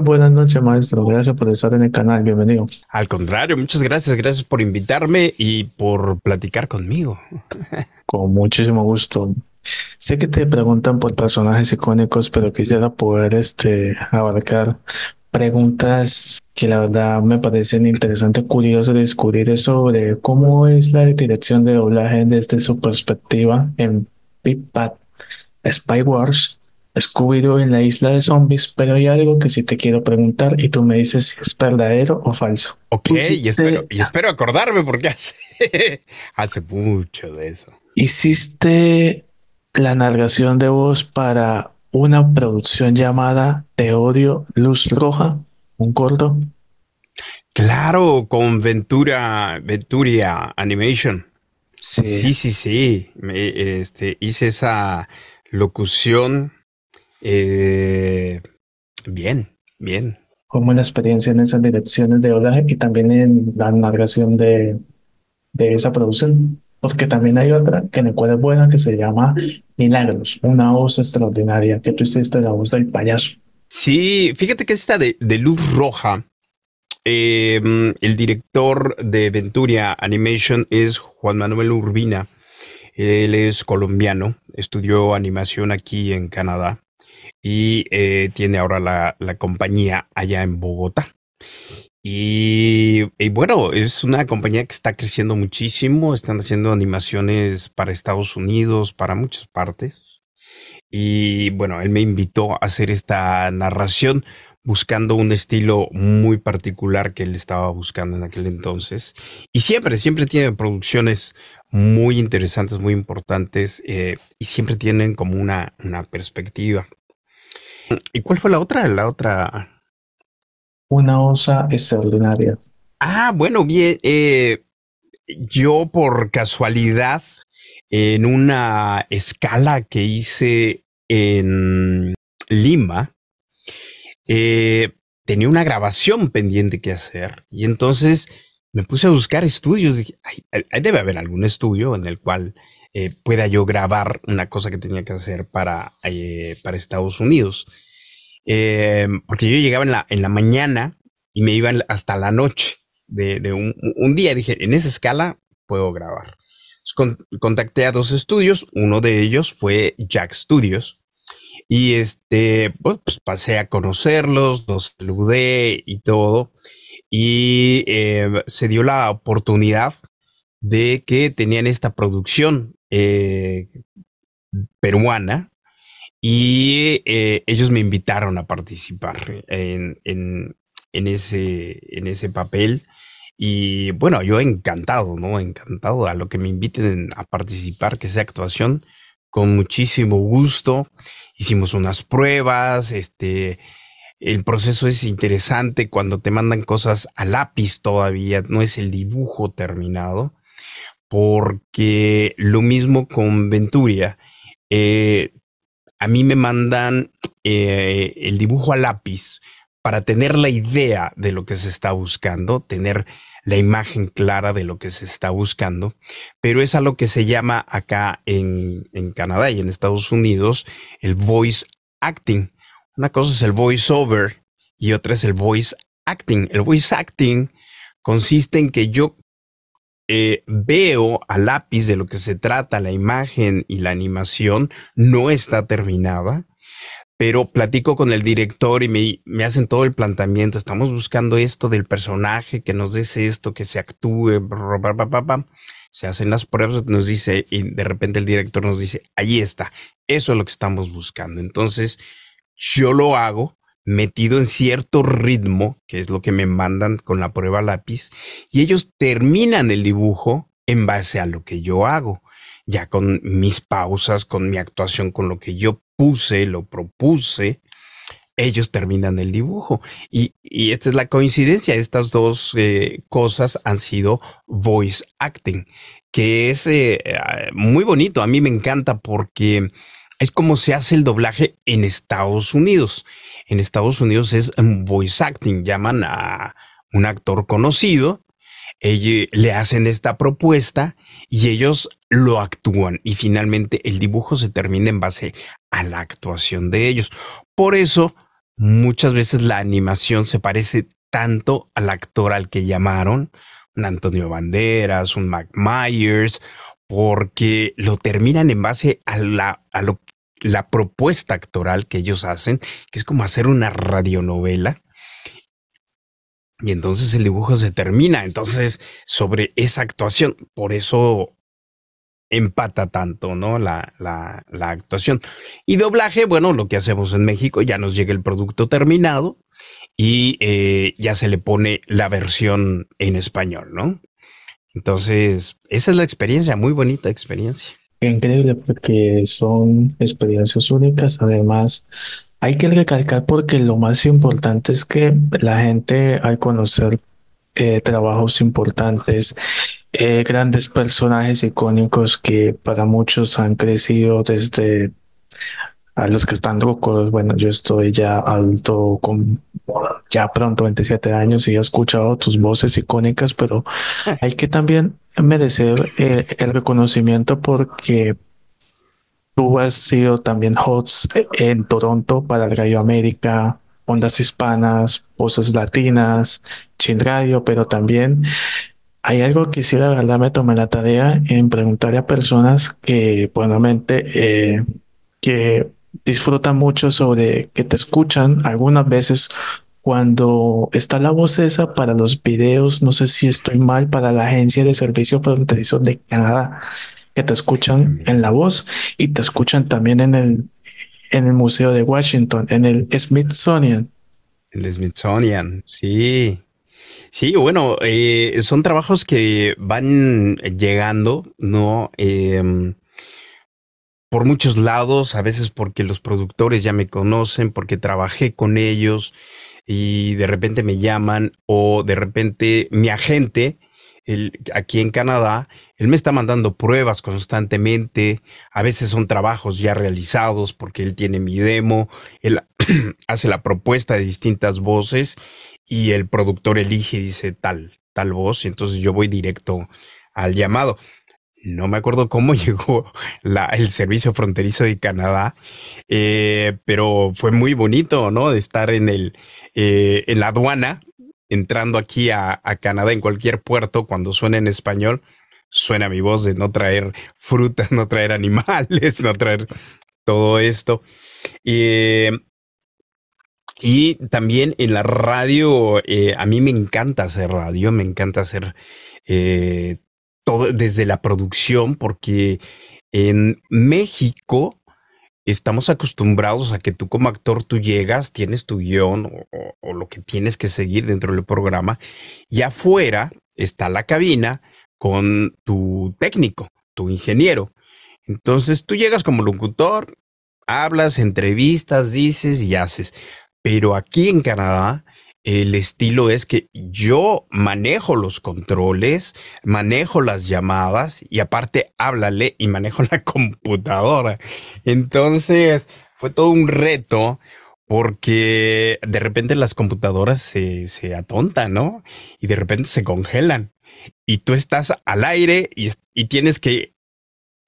buenas noches, maestro. Gracias por estar en el canal. Bienvenido. Al contrario, muchas gracias. Gracias por invitarme y por platicar conmigo. Con muchísimo gusto. Sé que te preguntan por personajes icónicos, pero quisiera poder este, abarcar preguntas que la verdad me parecen interesantes, curioso descubrir sobre cómo es la dirección de doblaje desde su perspectiva en Big Spy Wars scooby en la isla de zombies, pero hay algo que sí te quiero preguntar y tú me dices si es verdadero o falso. Ok, pues y, ah. espero, acordarme porque hace, mucho de eso. Hiciste la narración de voz para una producción llamada Te odio, Luz Roja, un corto. Claro, con Ventura, Venturia Animation. Sí, sí, sí. este, hice esa locución eh, bien, bien. Como la experiencia en esas direcciones de rodaje y también en la narración de, de esa producción. Porque también hay otra que me acuerdo buena que se llama Milagros, una voz extraordinaria, que tú hiciste la voz del payaso. Sí, fíjate que esta de, Luz Roja, em, el director de Venturia Animation es Juan Manuel Urbina. Él es colombiano, estudió animación aquí en Canadá y eh, tiene ahora la, la, compañía allá en Bogotá. Y, bueno, es una compañía que está creciendo muchísimo, están haciendo animaciones para Estados Unidos, para muchas partes. Y bueno, él me invitó a hacer esta narración buscando un estilo muy particular que él estaba buscando en aquel entonces. Y siempre, siempre tiene producciones muy interesantes, muy importantes, eh, y siempre tienen como una, una perspectiva. ¿Y cuál fue la otra? La otra. Una osa extraordinaria. Ah, bueno, bien. Eh, yo por casualidad, en una escala que hice en Lima, eh, tenía una grabación pendiente que hacer y entonces me puse a buscar estudios. Dije, debe haber algún estudio en el cual eh, pueda yo grabar una cosa que tenía que hacer para, eh, para Estados Unidos. Eh, porque yo llegaba en la, en la mañana y me iban hasta la noche de, un, día. Dije, en esa escala puedo grabar. contacté a dos estudios, uno de ellos fue Jack Studios. Y este, pues, pues, pasé a conocerlos, los saludé y todo. Y se dio la oportunidad de que tenían esta producción eh, peruana y eh, ellos me invitaron a participar en, ese, en ese papel. Y bueno, yo encantado, ¿no? Encantado a lo que me inviten a participar, que sea actuación, con muchísimo gusto. Hicimos unas pruebas, este, el proceso es interesante cuando te mandan cosas a lápiz todavía, no es el dibujo terminado porque lo mismo con Venturia. Eh, a mí me mandan eh, el dibujo a lápiz para tener la idea de lo que se está buscando, tener la imagen clara de lo que se está buscando, pero es a lo que se llama acá en, en Canadá y en Estados Unidos el voice acting. Una cosa es el voice over y otra es el voice acting. El voice acting consiste en que yo eh, veo a lápiz de lo que se trata la imagen y la animación, no está terminada, pero platico con el director y me, hacen todo el planteamiento, estamos buscando esto del personaje, que nos des esto, que se actúe, se hacen las pruebas, nos dice, y de repente el director nos dice, ahí está, eso es lo que estamos buscando. Entonces, yo lo hago, metido en cierto ritmo, que es lo que me mandan con la prueba lápiz, y ellos terminan el dibujo en base a lo que yo hago, ya con mis pausas, con mi actuación, con lo que yo puse, lo propuse, ellos terminan el dibujo. Y, esta es la coincidencia, estas dos eh, cosas han sido voice acting, que es eh, eh, muy bonito, a mí me encanta porque es como se hace el doblaje en Estados Unidos en Estados Unidos es voice acting, llaman a un actor conocido, le hacen esta propuesta y ellos lo actúan y finalmente el dibujo se termina en base a la actuación de ellos. Por eso muchas veces la animación se parece tanto al actor al que llamaron, un Antonio Banderas, un Mac Myers, porque lo terminan en base a, la, a lo la propuesta actoral que ellos hacen, que es como hacer una radionovela. Y entonces el dibujo se termina, entonces, sobre esa actuación. Por eso empata tanto, ¿no? La, actuación. Y doblaje, bueno, lo que hacemos en México, ya nos llega el producto terminado y eh, ya se le pone la versión en español, ¿no? Entonces, esa es la experiencia, muy bonita experiencia. Increíble porque son experiencias únicas. Además, hay que recalcar porque lo más importante es que la gente al conocer eh, trabajos importantes, eh, grandes personajes icónicos que para muchos han crecido desde a los que están locos, bueno, yo estoy ya alto, con ya pronto 27 años y he escuchado tus voces icónicas, pero hay que también merecer eh, el reconocimiento porque tú has sido también host eh, en Toronto para el Radio América, Ondas Hispanas, Voces Latinas, Chin Radio, pero también hay algo que sí, la verdad, me tomé la tarea en preguntarle a personas que, buenamente, eh, que disfruta mucho sobre que te escuchan algunas veces cuando está la voz esa para los videos, no sé si estoy mal, para la Agencia de servicio fronterizo de Canadá, que te escuchan en la voz y te escuchan también en el, en el Museo de Washington, en el Smithsonian. El Smithsonian, sí. Sí, bueno, eh, son trabajos que van llegando, ¿no? Eh, por muchos lados, a veces porque los productores ya me conocen, porque trabajé con ellos y de repente me llaman o de repente mi agente el, aquí en Canadá, él me está mandando pruebas constantemente, a veces son trabajos ya realizados porque él tiene mi demo, él hace la propuesta de distintas voces y el productor elige y dice tal, tal voz, y entonces yo voy directo al llamado no me acuerdo cómo llegó el servicio fronterizo de Canadá, eh, pero fue muy bonito, ¿no? De estar en, el, eh, en la aduana, entrando aquí a, Canadá, en cualquier puerto, cuando suena en español, suena mi voz de no traer frutas, no traer animales, no traer todo esto. Eh, y también en la radio, a mí me encanta hacer radio, me encanta hacer desde la producción, porque en México estamos acostumbrados a que tú como actor tú llegas, tienes tu guión o, lo que tienes que seguir dentro del programa y afuera está la cabina con tu técnico, tu ingeniero. Entonces tú llegas como locutor, hablas, entrevistas, dices y haces. Pero aquí en Canadá el estilo es que yo manejo los controles, manejo las llamadas y aparte háblale y manejo la computadora. Entonces fue todo un reto porque de repente las computadoras se, atontan, ¿no? Y de repente se congelan y tú estás al aire y, y tienes que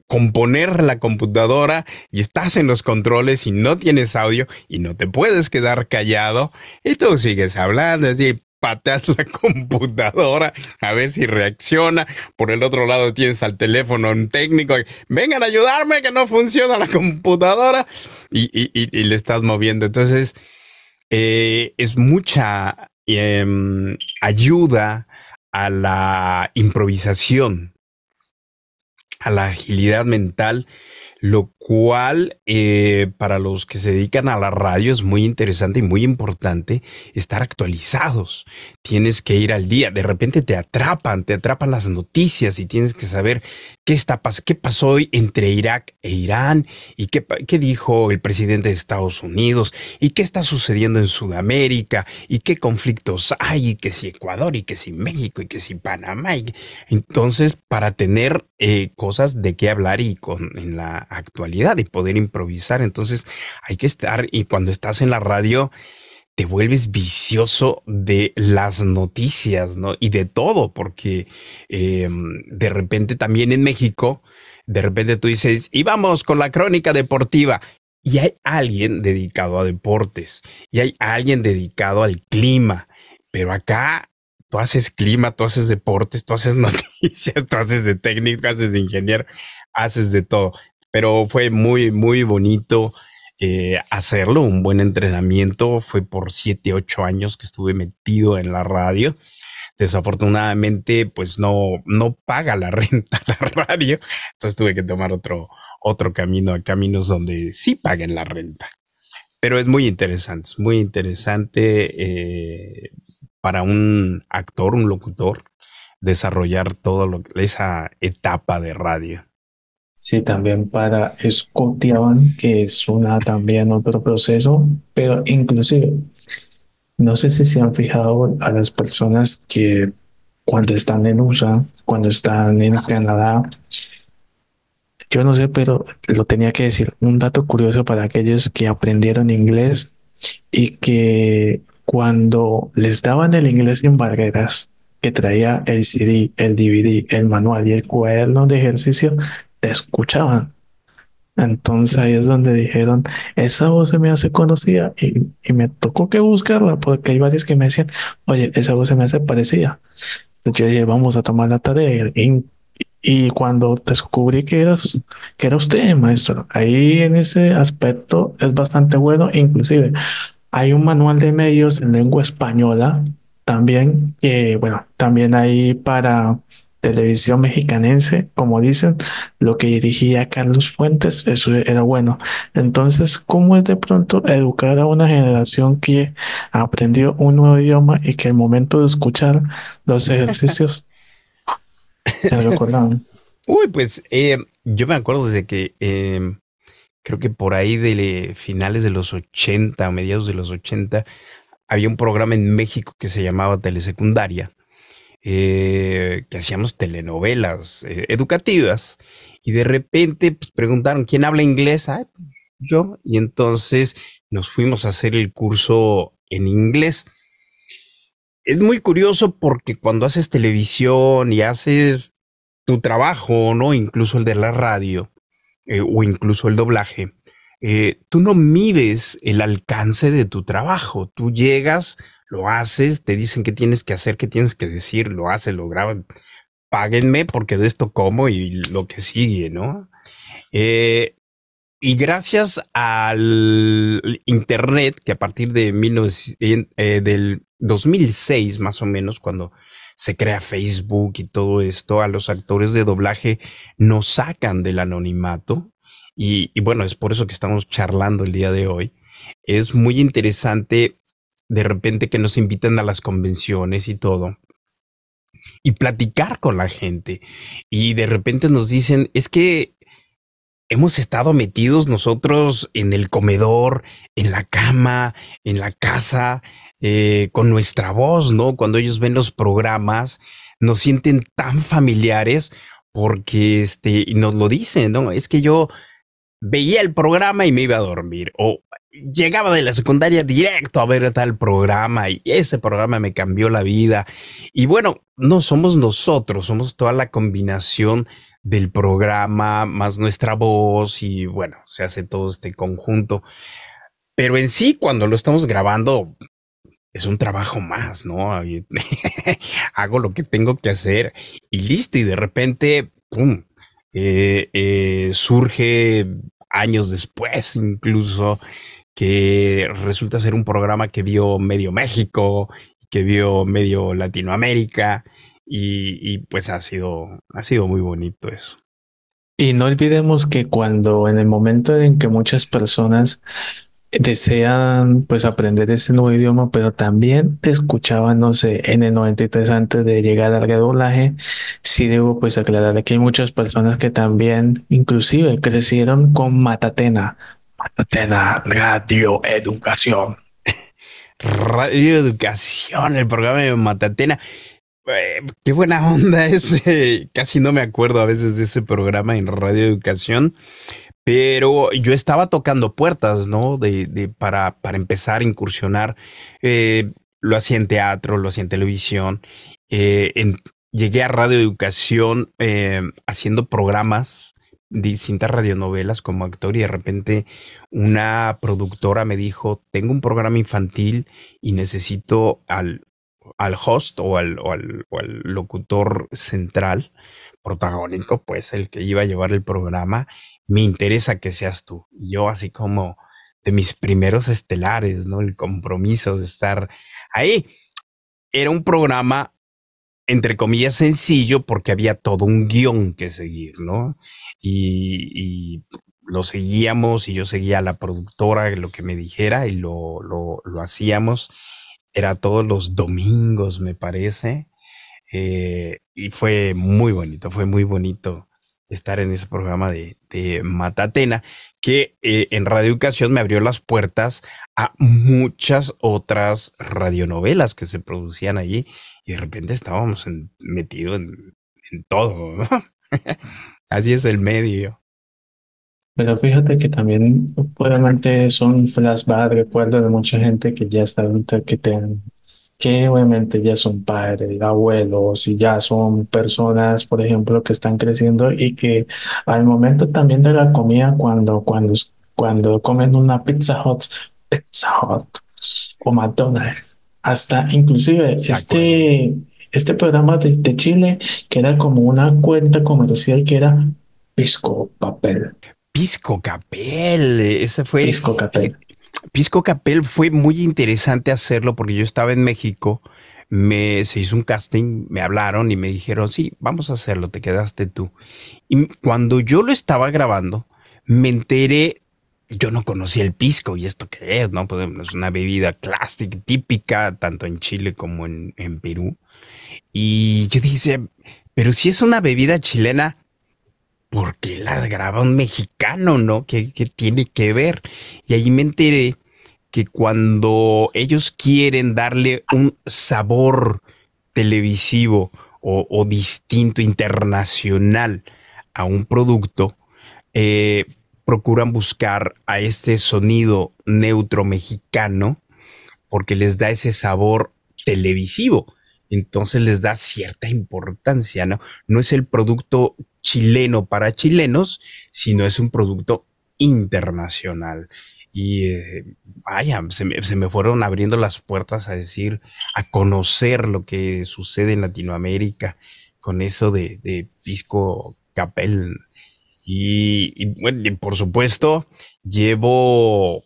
componer la computadora y estás en los controles y no tienes audio y no te puedes quedar callado y tú sigues hablando, es decir, pateas la computadora a ver si reacciona. Por el otro lado tienes al teléfono un técnico, vengan a ayudarme que no funciona la computadora y, le estás moviendo. Entonces, eh, es mucha em, ayuda a la improvisación a la agilidad mental, lo cual eh, para los que se dedican a la radio es muy interesante y muy importante estar actualizados. Tienes que ir al día, de repente te atrapan, te atrapan las noticias y tienes que saber qué, está, qué pasó hoy entre Irak e Irán y qué, dijo el presidente de Estados Unidos y qué está sucediendo en Sudamérica y qué conflictos hay y que si Ecuador y que si México y que si Panamá. entonces, para tener eh, cosas de qué hablar y con, en la actualidad y poder improvisar, entonces hay que estar y cuando estás en la radio te vuelves vicioso de las noticias, ¿no? Y de todo, porque em, de repente también en México, de repente tú dices, y vamos con la crónica deportiva. Y hay alguien dedicado a deportes, y hay alguien dedicado al clima, pero acá tú haces clima, tú haces deportes, tú haces noticias, tú haces de técnico, haces de ingeniero, haces de todo. Pero fue muy, muy bonito eh, hacerlo. Un buen entrenamiento fue por 7, ocho años que estuve metido en la radio. Desafortunadamente, pues no, no paga la renta la radio. Entonces tuve que tomar otro, otro camino a caminos donde sí paguen la renta. Pero es muy interesante, es muy interesante eh, para un actor, un locutor, desarrollar toda esa etapa de radio. Sí, también para Scotiabank, que es una también otro proceso, pero inclusive, no sé si se han fijado a las personas que cuando están en USA, cuando están en Canadá, yo no sé, pero lo tenía que decir, un dato curioso para aquellos que aprendieron inglés y que cuando les daban el inglés sin barreras, que traía el CD, el DVD, el manual y el cuaderno de ejercicio, te escuchaban. Entonces ahí es donde dijeron, esa voz se me hace conocida y, me tocó que buscarla porque hay varios que me decían, oye, esa voz se me hace parecida. Entonces yo dije, vamos a tomar la tarea. Y, cuando descubrí que, eras, que era usted, maestro, ahí en ese aspecto es bastante bueno. Inclusive hay un manual de medios en lengua española también, que bueno, también hay para televisión mexicanense, como dicen, lo que dirigía Carlos Fuentes, eso era bueno. Entonces, ¿cómo es de pronto educar a una generación que aprendió un nuevo idioma y que al momento de escuchar los ejercicios se recordaban? Uy, pues eh, yo me acuerdo desde que em, creo que por ahí de finales de los 80, mediados de los 80, había un programa en México que se llamaba Telesecundaria eh, que hacíamos telenovelas eh, educativas y de repente pues, preguntaron, ¿quién habla inglés? Ah, yo. Y entonces nos fuimos a hacer el curso en inglés. Es muy curioso porque cuando haces televisión y haces tu trabajo, ¿no? Incluso el de la radio eh, o incluso el doblaje, tú no mides el alcance de tu trabajo, tú llegas lo haces, te dicen qué tienes que hacer, qué tienes que decir, lo haces, lo graban. páguenme porque de esto como y lo que sigue, ¿no? Eh, y gracias al Internet, que a partir de eh, del 2006 más o menos, cuando se crea Facebook y todo esto, a los actores de doblaje nos sacan del anonimato. y bueno, es por eso que estamos charlando el día de hoy. Es muy interesante de repente que nos invitan a las convenciones y todo, y platicar con la gente. Y de repente nos dicen, es que hemos estado metidos nosotros en el comedor, en la cama, en la casa, eh, con nuestra voz, ¿no? Cuando ellos ven los programas, nos sienten tan familiares porque este, nos lo dicen, ¿no? Es que yo veía el programa y me iba a dormir, o llegaba de la secundaria directo a ver tal programa y ese programa me cambió la vida. Y bueno, no somos nosotros, somos toda la combinación del programa más nuestra voz y bueno, se hace todo este conjunto. Pero en sí, cuando lo estamos grabando, es un trabajo más, ¿no? Hago lo que tengo que hacer y listo. Y de repente, ¡pum! Eh, eh, surge años después incluso que resulta ser un programa que vio medio México, que vio medio Latinoamérica y, pues ha sido, ha sido muy bonito eso. Y no olvidemos que cuando en el momento en que muchas personas desean pues aprender ese nuevo idioma, pero también te escuchaban, no sé, en el 93 antes de llegar al redoblaje, sí debo pues aclarar que hay muchas personas que también inclusive crecieron con Matatena Matatena Radio Educación. Radio Educación, el programa de Matatena. Eh, qué buena onda ese. Casi no me acuerdo a veces de ese programa en Radio Educación, pero yo estaba tocando puertas, ¿no? De, para, para empezar a incursionar. Eh, lo hacía en teatro, lo hacía en televisión. Eh, llegué a Radio Educación haciendo programas distintas radionovelas como actor y de repente una productora me dijo, tengo un programa infantil y necesito al, al host o al, locutor central protagónico, pues el que iba a llevar el programa, me interesa que seas tú. Yo así como de mis primeros estelares, ¿no? El compromiso de estar ahí. Era un programa, entre comillas, sencillo porque había todo un guión que seguir, ¿no? y, lo seguíamos y yo seguía a la productora, lo que me dijera y lo, hacíamos. Era todos los domingos, me parece. Eh, y fue muy bonito, fue muy bonito estar en ese programa de, de Matatena, que eh, en Radio Educación me abrió las puertas a muchas otras radionovelas que se producían allí y de repente estábamos metidos en, en todo. ¿no? Así es el medio. Pero fíjate que también obviamente son flashback ...recuerdo de mucha gente que ya está adulta, que, te, que obviamente ya son padres, abuelos y ya son personas, por ejemplo, que están creciendo y que al momento también de la comida, cuando, cuando, cuando comen una Pizza hot... Pizza hot... o McDonald's, hasta inclusive este este programa de, Chile que era como una cuenta comercial que era Pisco Papel. Pisco Capel, ese fue. Pisco Capel. Eh, pisco Capel fue muy interesante hacerlo porque yo estaba en México, me se hizo un casting, me hablaron y me dijeron, sí, vamos a hacerlo, te quedaste tú. Y cuando yo lo estaba grabando, me enteré, yo no conocía el pisco y esto qué es, ¿no? Pues es una bebida clásica, típica, tanto en Chile como en, en Perú. Y yo dije, pero si es una bebida chilena, ¿por qué la graba un mexicano, no? ¿Qué, tiene que ver? Y ahí me enteré que cuando ellos quieren darle un sabor televisivo o, distinto internacional a un producto, eh, procuran buscar a este sonido neutro mexicano porque les da ese sabor televisivo entonces les da cierta importancia, ¿no? No es el producto chileno para chilenos, sino es un producto internacional. Y eh, vaya, se me, fueron abriendo las puertas a decir, a conocer lo que sucede en Latinoamérica con eso de, Pisco capel. Y, bueno, por supuesto, llevo,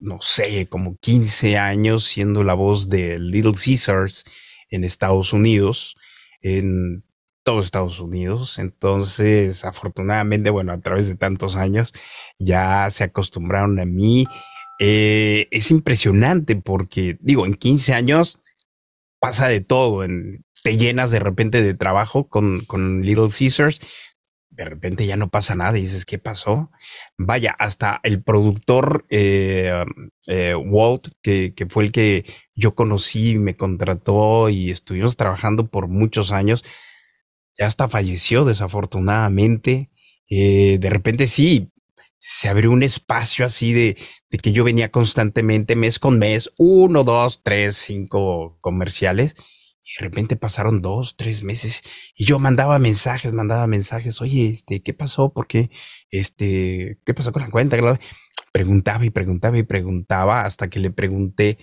no sé, como 15 años siendo la voz de Little Caesars en Estados Unidos, en todos Estados Unidos. Entonces, afortunadamente, bueno, a través de tantos años ya se acostumbraron a mí. Eh, es impresionante porque, digo, en 15 años pasa de todo, te llenas de repente de trabajo con, Little Caesars, de repente ya no pasa nada y dices, ¿qué pasó? Vaya, hasta el productor eh, eh, Walt, que, fue el que yo conocí, me contrató y estuvimos trabajando por muchos años, ya hasta falleció desafortunadamente. Eh, de repente sí, se abrió un espacio así de, de, que yo venía constantemente mes con mes, uno, dos, tres, cinco comerciales y de repente pasaron dos, tres meses y yo mandaba mensajes, mandaba mensajes, oye, este, ¿qué pasó? ¿Por qué? Este, ¿qué pasó con la cuenta? Preguntaba y preguntaba y preguntaba hasta que le pregunté,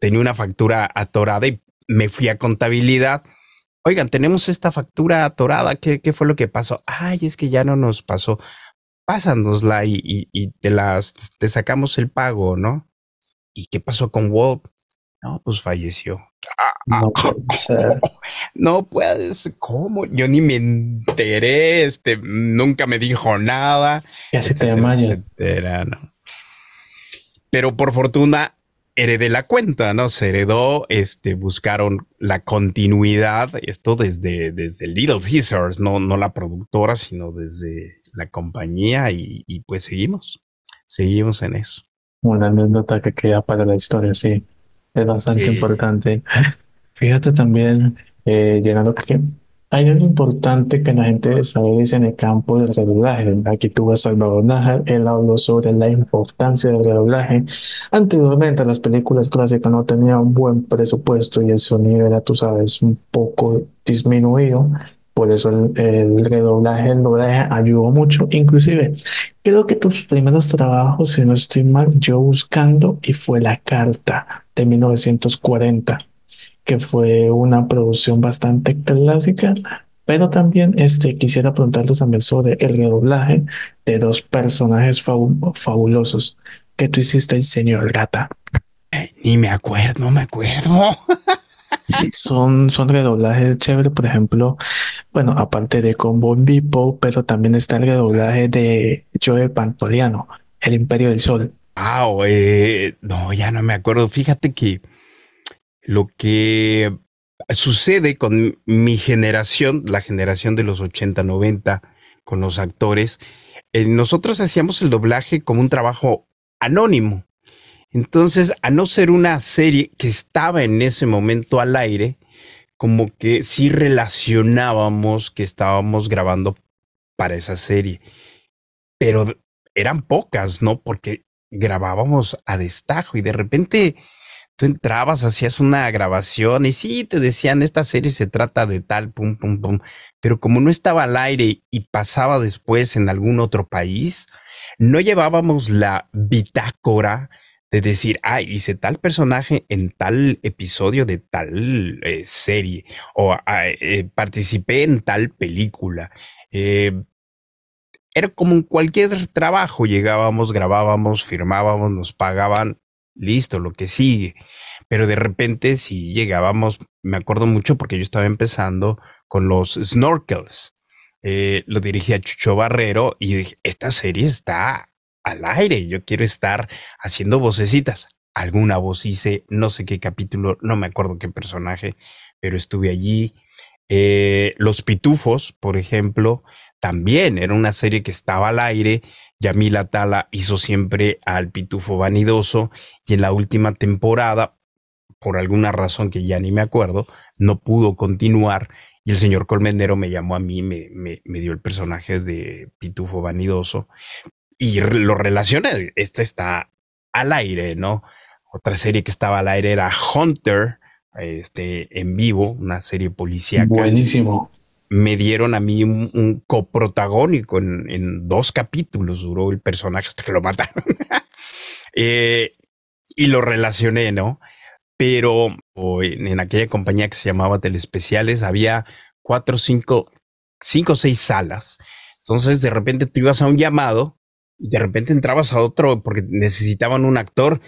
tenía una factura atorada y me fui a contabilidad. Oigan, tenemos esta factura atorada, ¿qué, qué fue lo que pasó? Ay, es que ya no nos pasó. Pásanosla y, te, las, te sacamos el pago, ¿no? ¿Y qué pasó con Walt? No, pues falleció. ¡Ah! Ah, no puede No puedes, ¿cómo? Yo ni me enteré, este, nunca me dijo nada. Pero por fortuna heredé la cuenta, ¿no? Se heredó, este, buscaron la continuidad, esto desde, desde Little Caesars, no, no la productora, sino desde la compañía y, pues seguimos, seguimos en eso. Una anécdota que queda para la historia, sí, es bastante importante. Fíjate también, eh, que hay algo importante que la gente sabe, dice, en el campo del redoblaje. Aquí tuvo a Salvador Nájar, él habló sobre la importancia del redoblaje. Anteriormente las películas clásicas no tenían un buen presupuesto y el sonido era, tú sabes, un poco disminuido. Por eso el, redoblaje, el doblaje ayudó mucho. Inclusive, creo que tus primeros trabajos, si no estoy mal, yo buscando y fue La Carta de 1940 que fue una producción bastante clásica, pero también este, quisiera preguntarles también sobre el redoblaje de dos personajes fabulosos que tú hiciste el señor Gata. Eh, ni me acuerdo, no me acuerdo. Sí, son, son redoblajes chéveres, por ejemplo, bueno, aparte de Combo Bipo, pero también está el redoblaje de Joe Pantoliano, El Imperio del Sol. Wow, ah, no, ya no me acuerdo. Fíjate que lo que sucede con mi generación, la generación de los 80, 90, con los actores, eh, nosotros hacíamos el doblaje como un trabajo anónimo. Entonces, a no ser una serie que estaba en ese momento al aire, como que sí relacionábamos que estábamos grabando para esa serie. Pero eran pocas, ¿no? Porque grabábamos a destajo y de repente tú entrabas, hacías una grabación y sí, te decían, esta serie se trata de tal, pum, pum, pum, pero como no estaba al aire y pasaba después en algún otro país, no llevábamos la bitácora de decir, ah, hice tal personaje en tal episodio de tal eh, serie o eh, participé en tal película. Eh, era como en cualquier trabajo, llegábamos, grabábamos, firmábamos, nos pagaban listo, lo que sigue. Pero de repente si llegábamos, me acuerdo mucho porque yo estaba empezando con los snorkels. Eh, lo dirigí a Chucho Barrero y dije, esta serie está al aire, yo quiero estar haciendo vocecitas. Alguna voz hice, no sé qué capítulo, no me acuerdo qué personaje, pero estuve allí. Eh, los pitufos, por ejemplo, también era una serie que estaba al aire. Yamila Tala hizo siempre al pitufo vanidoso y en la última temporada, por alguna razón que ya ni me acuerdo, no pudo continuar. Y el señor Colmenero me llamó a mí, me, me, dio el personaje de pitufo vanidoso y lo relacioné. Esta está al aire, ¿no? Otra serie que estaba al aire era Hunter, este, en vivo, una serie policíaca. Buenísimo me dieron a mí un, coprotagónico en, dos capítulos, duró el personaje hasta que lo mataron. Eh, y lo relacioné, ¿no? Pero en, aquella compañía que se llamaba Telespeciales había cuatro, cinco, cinco o seis salas. Entonces de repente tú ibas a un llamado y de repente entrabas a otro porque necesitaban un actor,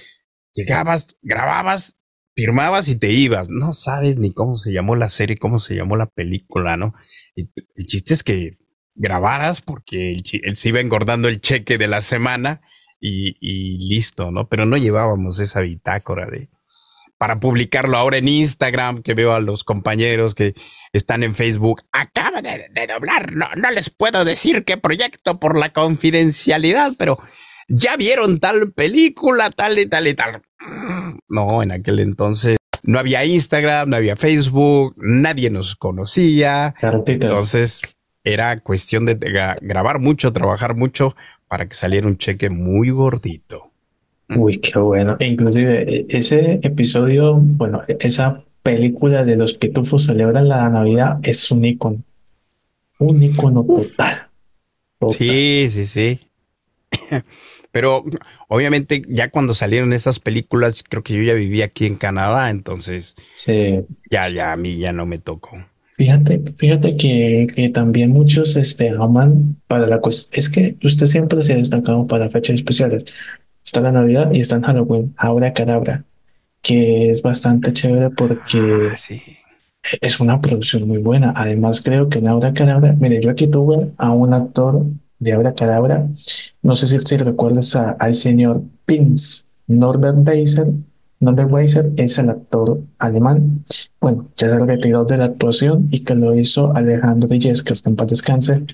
llegabas, grababas firmabas y te ibas. No sabes ni cómo se llamó la serie, cómo se llamó la película, ¿no? Y el chiste es que grabaras porque él, se iba engordando el cheque de la semana y, listo, ¿no? Pero no llevábamos esa bitácora de para publicarlo ahora en Instagram, que veo a los compañeros que están en Facebook. Acaba de, doblar, no les puedo decir qué proyecto por la confidencialidad, pero ya vieron tal película, tal y tal y tal. No, en aquel entonces no había Instagram, no había Facebook, nadie nos conocía. Entonces era cuestión de grabar mucho, trabajar mucho para que saliera un cheque muy gordito. Uy, qué bueno. E inclusive e, ese episodio, bueno, esa película de los pitufos celebran la Navidad es un icono. Un icono total, total. Sí, sí, sí. Pero obviamente ya cuando salieron esas películas, creo que yo ya vivía aquí en Canadá, entonces ya, ya a mí ya no me tocó. Fíjate, fíjate que, que también muchos este, aman para la cuestión. Es que usted siempre se ha destacado para fechas especiales. Está la Navidad y está en Halloween, ahora Calabra que es bastante chévere porque ah, e-, es una producción muy buena. Además, creo que en Aura Calabra mire, yo aquí tuve a un actor de hora No sé si, si recuerdas al señor Pins, Norbert Weiser. Norbert Weiser es el actor alemán. Bueno, ya se retiró de la actuación y que lo hizo Alejandro Díez, que en paz descanse,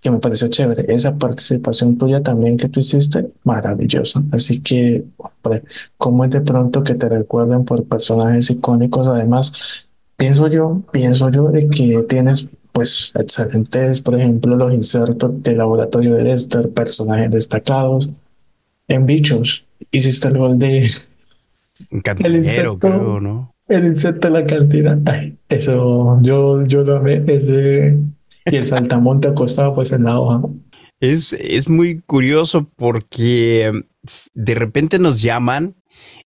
que me pareció chévere. Esa participación tuya también que tú hiciste, maravillosa. Así que, hombre, ¿cómo es de pronto que te recuerden por personajes icónicos? Además, pienso yo, pienso yo de que tienes pues excelentes, por ejemplo, los insertos de laboratorio de Dexter, personajes destacados, en bichos, hiciste el gol de... El insecto creo, ¿no? El inserto de la cantina. eso, yo, yo lo amé. Ese, y el saltamonte acostado pues en la hoja. Es, es muy curioso porque em, de repente nos llaman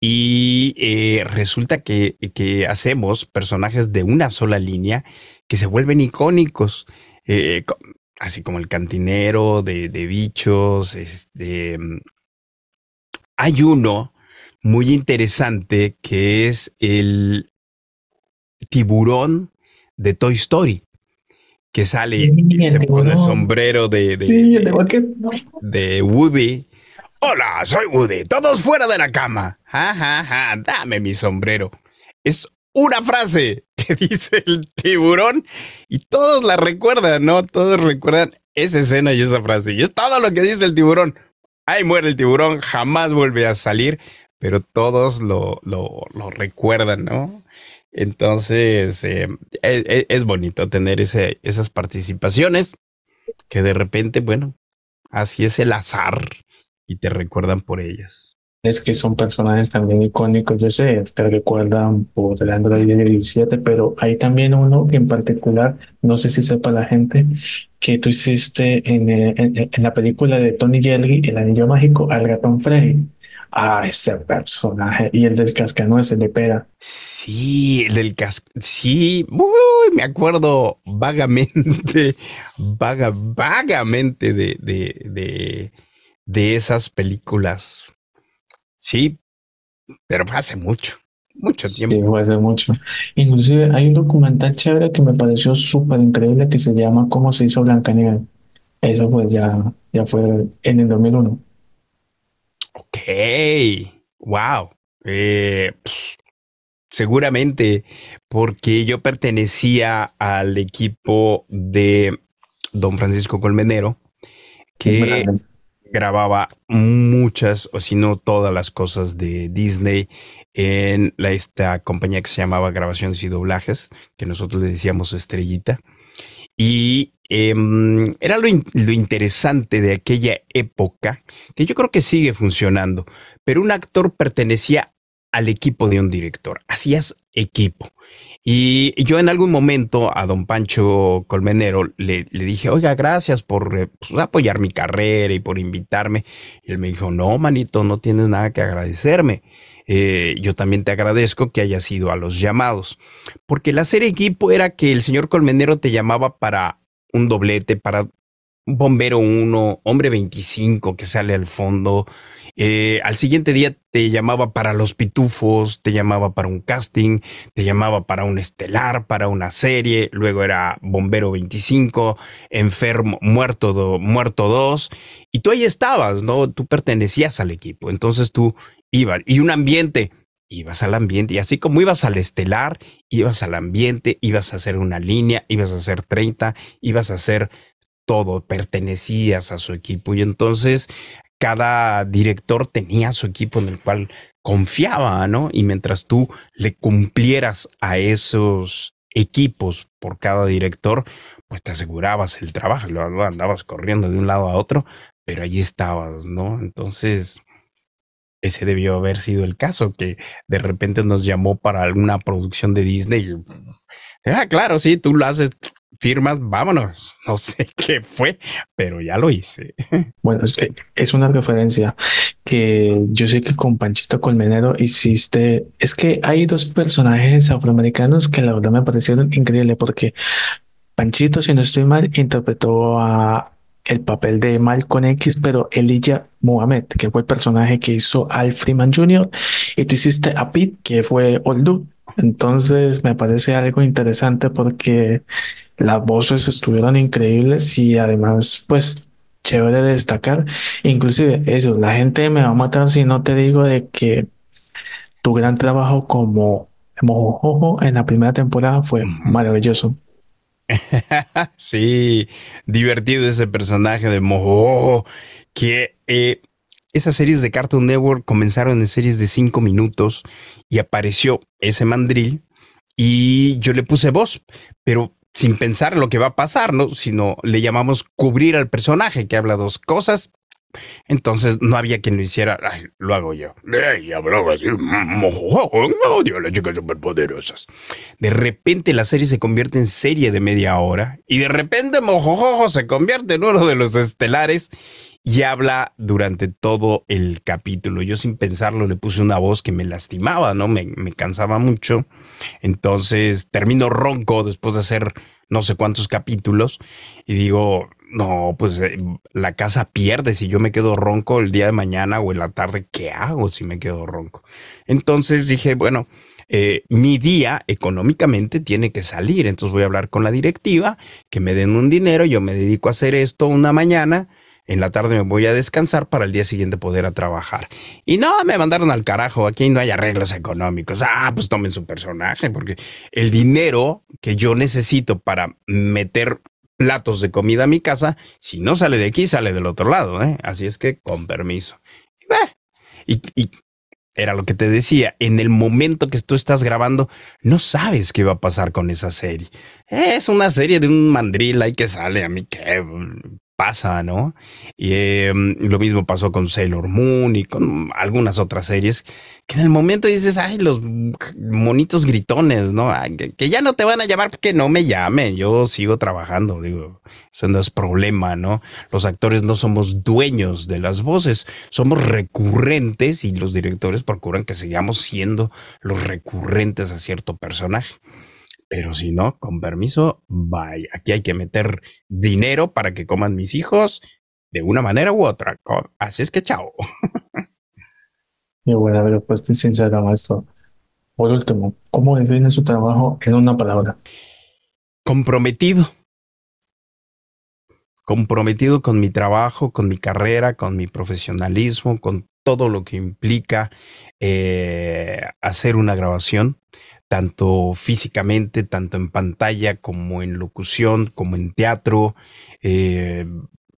y eh, resulta que, que hacemos personajes de una sola línea que se vuelven icónicos. Eh, así como el cantinero de, bichos. Este, hay uno muy interesante que es el tiburón de Toy Story que sale y se pone el sombrero de, de, Woody. Hola, soy Woody. Todos fuera de la cama. dame mi sombrero. Es una frase que dice el tiburón y todos la recuerdan, ¿no? Todos recuerdan esa escena y esa frase. Y es todo lo que dice el tiburón. Ahí muere el tiburón, jamás vuelve a salir, pero todos lo, lo, recuerdan, ¿no? Entonces, eh, e, e, es, bonito tener ese, esas participaciones que de repente, bueno, así es el azar y te recuerdan por ellas que son personajes también icónicos, yo sé, te recuerdan por el Android 17, pero hay también uno en particular, no sé si sepa la gente, que tú hiciste en, eh, eh, la película de Tony Yelgi, El Anillo Mágico, al ratón Freddy. a ese personaje. Y el del cascanueces de pera. Sí, el del cas... Sí, me acuerdo vagamente, vaga, vagamente de, de, de esas películas. Sí, pero fue hace mucho, mucho tiempo. Sí, fue hace mucho. Inclusive hay un documental chévere que me pareció súper increíble que se llama ¿Cómo se hizo Blanca Negra. Eso pues ya, ya fue en el 2001. Ok, wow. Eh, seguramente porque yo pertenecía al equipo de don Francisco Colmenero, que grababa muchas, o si no todas las cosas de Disney en la, esta compañía que se llamaba Grabaciones y Doblajes, que nosotros le decíamos Estrellita. Y em, era lo, lo interesante de aquella época, que yo creo que sigue funcionando, pero un actor pertenecía al equipo de un director, hacías equipo. Y yo en algún momento a don Pancho Colmenero le, dije, oiga, gracias por eh, pues, apoyar mi carrera y por invitarme. Y él me dijo, no, manito, no tienes nada que agradecerme. Eh, yo también te agradezco que hayas ido a los llamados. Porque la serie equipo era que el señor Colmenero te llamaba para un doblete, para bombero 1, hombre 25 que sale al fondo, eh, al siguiente día te llamaba para los pitufos, te llamaba para un casting, te llamaba para un estelar, para una serie, luego era Bombero 25, Enfermo, Muerto, muerto 2, y tú ahí estabas, ¿no? Tú pertenecías al equipo, entonces tú ibas, y un ambiente, ibas al ambiente, y así como ibas al estelar, ibas al ambiente, ibas a hacer una línea, ibas a hacer 30, ibas a hacer todo, pertenecías a su equipo y entonces cada director tenía su equipo en el cual confiaba, ¿no? Y mientras tú le cumplieras a esos equipos por cada director, pues te asegurabas el trabajo, andabas corriendo de un lado a otro, pero allí estabas, ¿no? Entonces, ese debió haber sido el caso, que de repente nos llamó para alguna producción de Disney. ah, claro, sí, tú lo haces firmas, vámonos. No sé qué fue, pero ya lo hice. Bueno, es, una referencia que yo sé que con Panchito Colmenero hiciste. Es que hay dos personajes afroamericanos que la verdad me parecieron increíbles porque Panchito, si no estoy mal, interpretó el papel de Malcolm X, pero Elijah Muhammad, que fue el personaje que hizo Al Freeman Jr., y tú hiciste a Pete, que fue Oldu. Entonces me parece algo interesante porque las voces estuvieron increíbles y además pues chévere de destacar. Inclusive eso, la gente me va a matar si no te digo de que tu gran trabajo como Mojojojo en la primera temporada fue maravilloso. sí, divertido ese personaje de Mojojojo que eh, esas series de Cartoon Network comenzaron en series de cinco minutos y apareció ese mandril y yo le puse voz, pero sin pensar lo que va a pasar, ¿no? Sino le llamamos cubrir al personaje que habla dos cosas. Entonces no había quien lo hiciera. lo hago yo. Y hablaba así. Odio a las chicas superpoderosas. De repente la serie se convierte en serie de media hora. Y de repente Mojojojo se convierte en uno de los estelares y habla durante todo el capítulo. Yo sin pensarlo le puse una voz que me lastimaba, ¿no? Me, cansaba mucho. Entonces termino ronco después de hacer no sé cuántos capítulos y digo, no, pues eh, la casa pierde si yo me quedo ronco el día de mañana o en la tarde, ¿qué hago si me quedo ronco? Entonces dije, bueno, eh, mi día económicamente tiene que salir, entonces voy a hablar con la directiva, que me den un dinero, yo me dedico a hacer esto una mañana en la tarde me voy a descansar para el día siguiente poder a trabajar. Y no, me mandaron al carajo, aquí no hay arreglos económicos. Ah, pues tomen su personaje, porque el dinero que yo necesito para meter platos de comida a mi casa, si no sale de aquí, sale del otro lado, ¿eh? Así es que con permiso. Y, era lo que te decía, en el momento que tú estás grabando, no sabes qué va a pasar con esa serie. Es una serie de un mandril ahí que sale, a mí que pasa, ¿no? Y em, lo mismo pasó con Sailor Moon y con algunas otras series que en el momento dices, ay, los monitos gritones, ¿no? que ya no te van a llamar porque no me llamen, yo sigo trabajando, digo, eso no es problema, ¿no? Los actores no somos dueños de las voces, somos recurrentes y los directores procuran que sigamos siendo los recurrentes a cierto personaje. Pero si no, con permiso, vaya, aquí hay que meter dinero para que coman mis hijos de una manera u otra. Así es que chao. Y pero pues pues estoy sincero, maestro. Por último, ¿cómo define su trabajo en una palabra? Comprometido. Comprometido con mi trabajo, con mi carrera, con mi profesionalismo, con todo lo que implica eh, hacer una grabación tanto físicamente, tanto en pantalla como en locución, como en teatro, eh,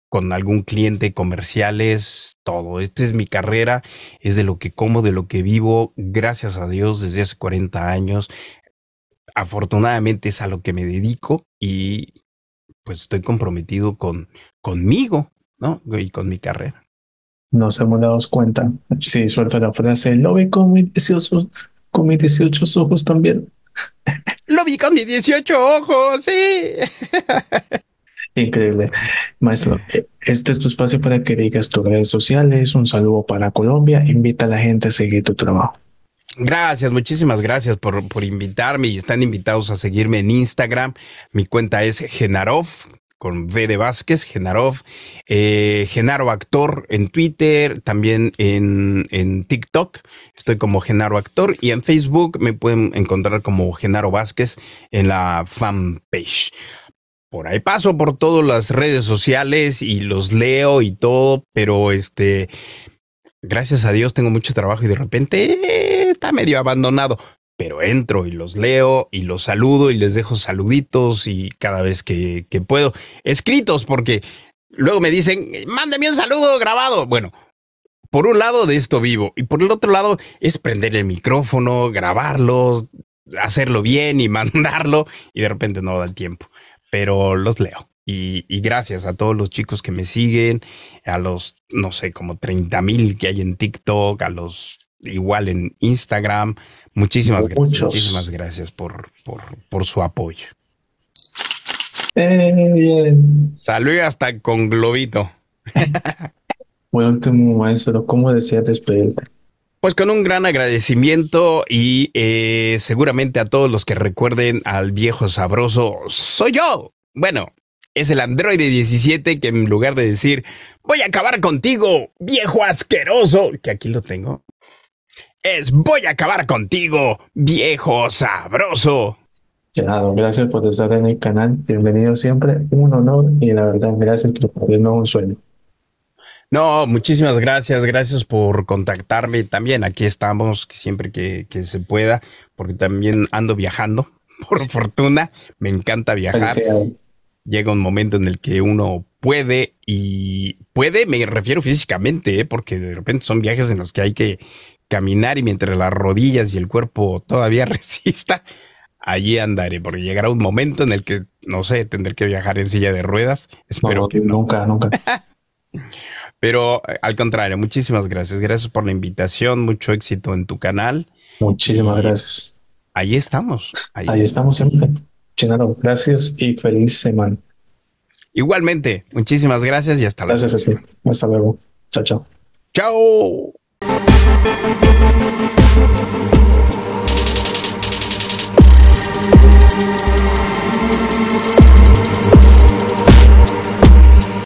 con algún cliente, comerciales, todo. Esta es mi carrera, es de lo que como, de lo que vivo, gracias a Dios, desde hace 40 años. Afortunadamente es a lo que me dedico y pues estoy comprometido con, conmigo, ¿no? Y con mi carrera. Nos hemos dado cuenta. Sí, suelta la frase, lo ve como con mis 18 ojos también. Lo vi con mis 18 ojos, sí. Increíble. Maestro, eh, este es tu espacio para que digas tus redes sociales, un saludo para Colombia, invita a la gente a seguir tu trabajo. Gracias, muchísimas gracias por, por invitarme y están invitados a seguirme en Instagram. Mi cuenta es Genarov con V de Vázquez, Genarov, eh, Genaro Actor en Twitter, también en, TikTok, estoy como Genaro Actor y en Facebook me pueden encontrar como Genaro Vázquez en la fanpage. Por ahí paso por todas las redes sociales y los leo y todo, pero este, gracias a Dios tengo mucho trabajo y de repente eh, está medio abandonado pero entro y los leo y los saludo y les dejo saluditos y cada vez que, puedo, escritos, porque luego me dicen, mándame un saludo grabado. Bueno, por un lado de esto vivo y por el otro lado es prender el micrófono, grabarlo, hacerlo bien y mandarlo y de repente no da tiempo, pero los leo. Y, y, gracias a todos los chicos que me siguen, a los, no sé, como 30 mil que hay en TikTok, a los igual en Instagram. Muchísimas gracias. Muchísimas gracias por, por, su apoyo. Eh, Salud hasta con globito. Bueno, último, maestro. ¿Cómo decía despedirte? Pues con un gran agradecimiento y eh, seguramente a todos los que recuerden al viejo sabroso, soy yo. Bueno, es el androide 17 que en lugar de decir, voy a acabar contigo, viejo asqueroso, que aquí lo tengo, Voy a acabar contigo, viejo sabroso. Claro, gracias por estar en el canal. Bienvenido siempre. Un honor y la verdad, gracias por ponernos un sueño. No, muchísimas gracias, gracias por contactarme también. Aquí estamos siempre que, se pueda, porque también ando viajando, por fortuna. Me encanta viajar. Llega un momento en el que uno puede y puede, me refiero físicamente, ¿eh? porque de repente son viajes en los que hay que, caminar y mientras las rodillas y el cuerpo todavía resista, allí andaré, porque llegará un momento en el que, no sé, tendré que viajar en silla de ruedas. Espero que Nunca, nunca. Pero eh, al contrario, muchísimas gracias. Gracias por la invitación, mucho éxito en tu canal. Muchísimas gracias. Ahí estamos. Ahí, estamos siempre. Chinaro, gracias y feliz semana. Igualmente, muchísimas gracias y hasta luego. Gracias la Hasta luego. Chao, chao. Chao. We'll